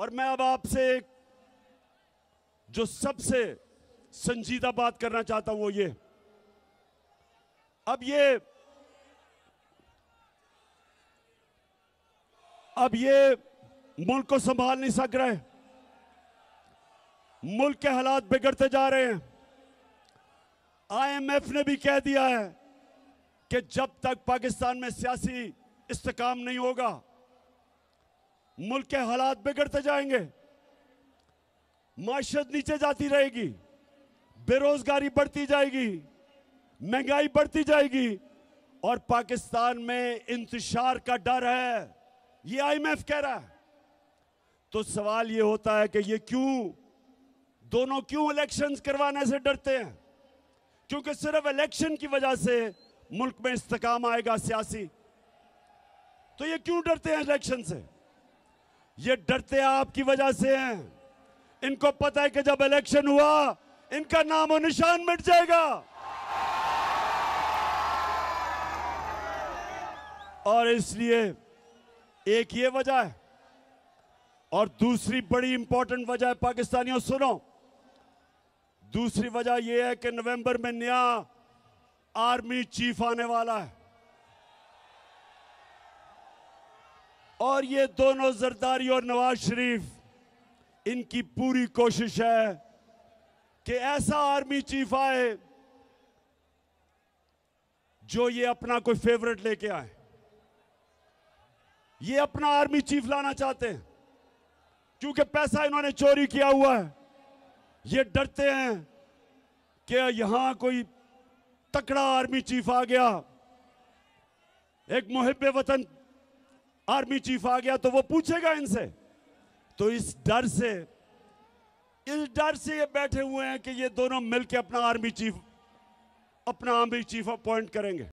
और मैं अब आपसे जो सबसे संजीदा बात करना चाहता हूं वो ये अब ये अब ये मुल्क को संभाल नहीं सक रहे मुल्क के हालात बिगड़ते जा रहे हैं आईएमएफ ने भी कह दिया है कि जब तक पाकिस्तान में सियासी इस्तकाम नहीं होगा मुल्क के हालात बिगड़ते जाएंगे माशत नीचे जाती रहेगी बेरोजगारी बढ़ती जाएगी महंगाई बढ़ती जाएगी और पाकिस्तान में इंतजार का डर है ये आईएमएफ कह रहा है तो सवाल ये होता है कि ये क्यों दोनों क्यों इलेक्शंस करवाने से डरते हैं क्योंकि सिर्फ इलेक्शन की वजह से मुल्क में इस्तकाम आएगा सियासी तो ये क्यों डरते हैं इलेक्शन से ये डरते आपकी वजह से हैं इनको पता है कि जब इलेक्शन हुआ इनका नाम और निशान मिट जाएगा और इसलिए एक ये वजह है और दूसरी बड़ी इंपॉर्टेंट वजह है पाकिस्तानियों सुनो दूसरी वजह यह है कि नवंबर में नया आर्मी चीफ आने वाला है और ये दोनों जरदारी और नवाज शरीफ इनकी पूरी कोशिश है कि ऐसा आर्मी चीफ आए जो ये अपना कोई फेवरेट लेके आए ये अपना आर्मी चीफ लाना चाहते हैं क्योंकि पैसा इन्होंने चोरी किया हुआ है ये डरते हैं कि यहां कोई तकड़ा आर्मी चीफ आ गया एक मुहब वतन आर्मी चीफ आ गया तो वो पूछेगा इनसे तो इस डर से इस डर से ये बैठे हुए हैं कि ये दोनों मिलके अपना आर्मी चीफ अपना आर्मी चीफ अपॉइंट करेंगे